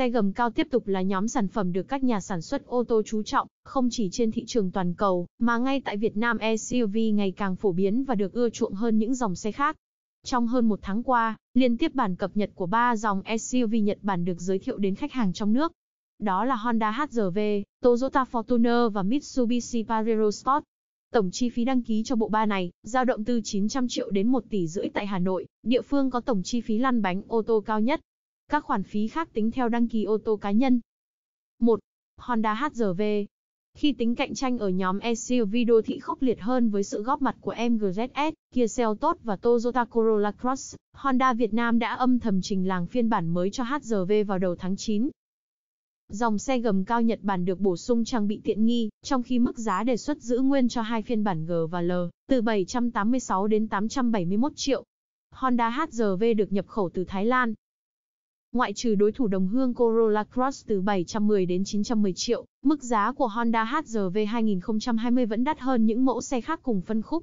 Xe gầm cao tiếp tục là nhóm sản phẩm được các nhà sản xuất ô tô chú trọng, không chỉ trên thị trường toàn cầu, mà ngay tại Việt Nam SUV ngày càng phổ biến và được ưa chuộng hơn những dòng xe khác. Trong hơn một tháng qua, liên tiếp bản cập nhật của ba dòng SUV Nhật Bản được giới thiệu đến khách hàng trong nước. Đó là Honda HR-V, Toyota Fortuner và Mitsubishi Pajero Sport. Tổng chi phí đăng ký cho bộ ba này dao động từ 900 triệu đến 1 tỷ rưỡi tại Hà Nội, địa phương có tổng chi phí lăn bánh ô tô cao nhất. Các khoản phí khác tính theo đăng ký ô tô cá nhân. 1. Honda HRV Khi tính cạnh tranh ở nhóm SUV đô thị khốc liệt hơn với sự góp mặt của MGZS, Kia Seltos và Toyota Corolla Cross, Honda Việt Nam đã âm thầm trình làng phiên bản mới cho HRV vào đầu tháng 9. Dòng xe gầm cao Nhật Bản được bổ sung trang bị tiện nghi, trong khi mức giá đề xuất giữ nguyên cho hai phiên bản G và L, từ 786 đến 871 triệu. Honda HRV được nhập khẩu từ Thái Lan, Ngoại trừ đối thủ đồng hương Corolla Cross từ 710 đến 910 triệu, mức giá của Honda HR-V 2020 vẫn đắt hơn những mẫu xe khác cùng phân khúc.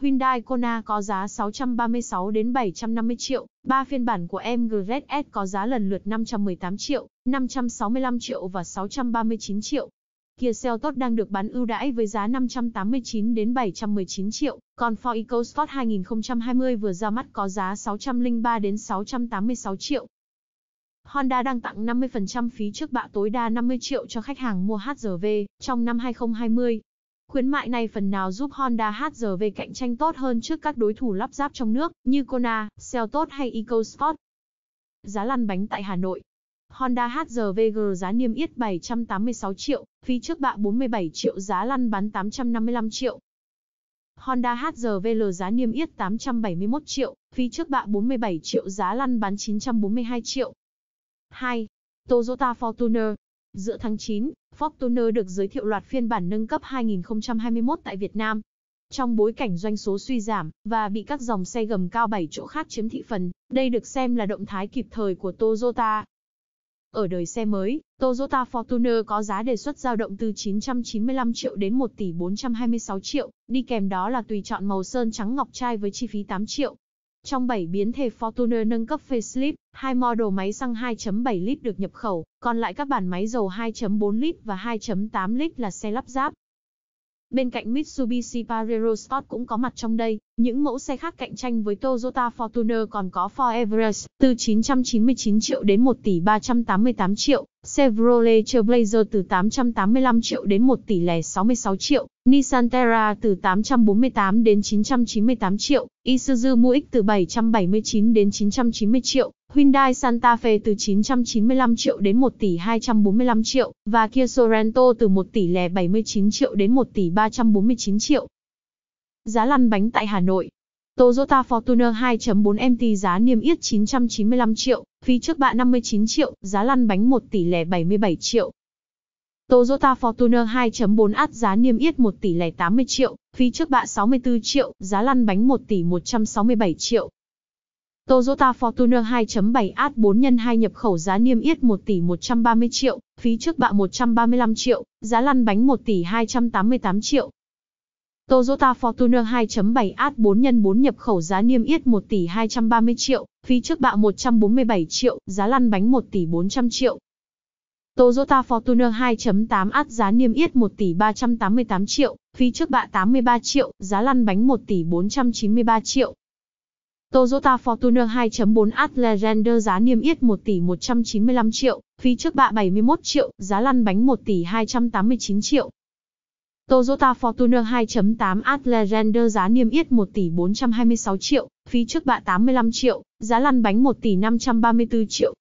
Hyundai Kona có giá 636 đến 750 triệu, ba phiên bản của MGS có giá lần lượt 518 triệu, 565 triệu và 639 triệu. Kia Seltos đang được bán ưu đãi với giá 589 đến 719 triệu, còn Ford EcoSport 2020 vừa ra mắt có giá 603 đến 686 triệu, Honda đang tặng 50% phí trước bạ tối đa 50 triệu cho khách hàng mua HRV trong năm 2020. Khuyến mại này phần nào giúp Honda HRV cạnh tranh tốt hơn trước các đối thủ lắp ráp trong nước như Kona, Seltos hay EcoSport. Giá lăn bánh tại Hà Nội Honda HRV G giá niêm yết 786 triệu, phí trước bạ 47 triệu giá lăn bán 855 triệu. Honda L giá niêm yết 871 triệu, phí trước bạ 47 triệu giá lăn bán 942 triệu. 2. Toyota Fortuner Giữa tháng 9, Fortuner được giới thiệu loạt phiên bản nâng cấp 2021 tại Việt Nam. Trong bối cảnh doanh số suy giảm và bị các dòng xe gầm cao 7 chỗ khác chiếm thị phần, đây được xem là động thái kịp thời của Toyota. Ở đời xe mới, Toyota Fortuner có giá đề xuất dao động từ 995 triệu đến 1 tỷ 426 triệu, đi kèm đó là tùy chọn màu sơn trắng ngọc trai với chi phí 8 triệu. Trong 7 biến thể Fortuner nâng cấp facelift, hai model máy xăng 2.7 lít được nhập khẩu, còn lại các bản máy dầu 2.4 lít và 2.8 lít là xe lắp ráp. Bên cạnh Mitsubishi Pajero Sport cũng có mặt trong đây, những mẫu xe khác cạnh tranh với Toyota Fortuner còn có Ford Everest từ 999 triệu đến 1 tỷ 388 triệu, Chevrolet Trailblazer từ 885 triệu đến 1 tỷ lẻ 66 triệu, Nissan Terra từ 848 đến 998 triệu, Isuzu Mu-X từ 779 đến 990 triệu, Hyundai Santa Fe từ 995 triệu đến 1 tỷ 245 triệu, và Kia Sorento từ 1 tỷ lẻ 79 triệu đến 1 tỷ 349 triệu. Giá lăn bánh tại Hà Nội Toyota Fortuner 2.4 MT giá niêm yết 995 triệu, phí trước bạ 59 triệu, giá lăn bánh 1 tỷ lẻ 77 triệu. Toyota Fortuner 2.4 AT giá niêm yết 1 tỷ lẻ 80 triệu, phí trước bạ 64 triệu, giá lăn bánh 1 tỷ 167 triệu. Toyota Fortuner 2.7 at 4 x 2 nhập khẩu giá niêm yết 1 tỷ 130 triệu, phí trước bạ 135 triệu, giá lăn bánh 1 tỷ 288 triệu. Toyota Fortuner 2.7 at 4 x 4 nhập khẩu giá niêm yết 1 tỷ 230 triệu, phí trước bạ 147 triệu, giá lăn bánh 1 tỷ 400 triệu. Toyota Fortuner 2.8 at giá niêm yết 1 tỷ 388 triệu, phí trước bạ 83 triệu, giá lăn bánh 1 tỷ 493 triệu. Toyota Fortuner 2.4 Outlander giá niêm yết 1 tỷ 195 triệu, phí trước bạ 71 triệu, giá lăn bánh 1 tỷ 289 triệu. Toyota Fortuner 2.8 Outlander giá niêm yết 1 tỷ 426 triệu, phí trước bạ 85 triệu, giá lăn bánh 1 tỷ 534 triệu.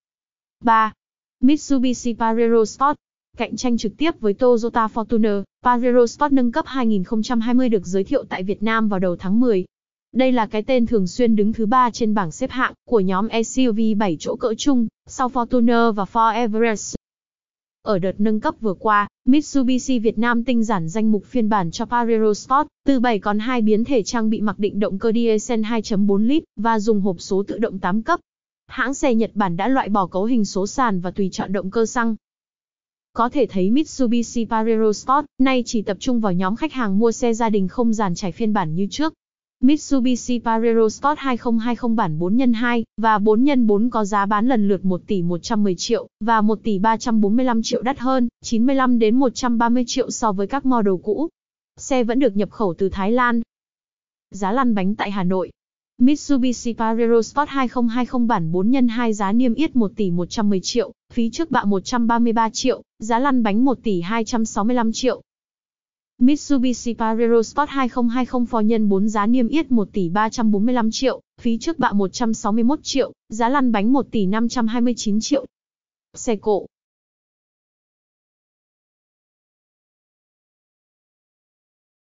3. Mitsubishi Pajero Sport Cạnh tranh trực tiếp với Toyota Fortuner, Pajero Sport nâng cấp 2020 được giới thiệu tại Việt Nam vào đầu tháng 10, đây là cái tên thường xuyên đứng thứ 3 trên bảng xếp hạng của nhóm SUV 7 chỗ cỡ chung, sau Fortuner và Ford Everest. Ở đợt nâng cấp vừa qua, Mitsubishi Việt Nam tinh giản danh mục phiên bản cho Pajero Sport, từ 7 còn 2 biến thể trang bị mặc định động cơ diesel 2.4 lít và dùng hộp số tự động 8 cấp. Hãng xe Nhật Bản đã loại bỏ cấu hình số sàn và tùy chọn động cơ xăng. Có thể thấy Mitsubishi Pajero Sport nay chỉ tập trung vào nhóm khách hàng mua xe gia đình không giàn trải phiên bản như trước. Mitsubishi Pajero Sport 2020 bản 4x2 và 4x4 có giá bán lần lượt 1 tỷ 110 triệu và 1 tỷ 345 triệu đắt hơn, 95 đến 130 triệu so với các model cũ. Xe vẫn được nhập khẩu từ Thái Lan. Giá lăn bánh tại Hà Nội. Mitsubishi Pajero Sport 2020 bản 4x2 giá niêm yết 1 tỷ 110 triệu, phí trước bạ 133 triệu, giá lăn bánh 1 tỷ 265 triệu, Mitsubishi Pajero Sport 2020 Ford nhân 4 giá niêm yết 1 tỷ 345 triệu, phí trước bạ 161 triệu, giá lăn bánh 1 tỷ 529 triệu. Xe cộ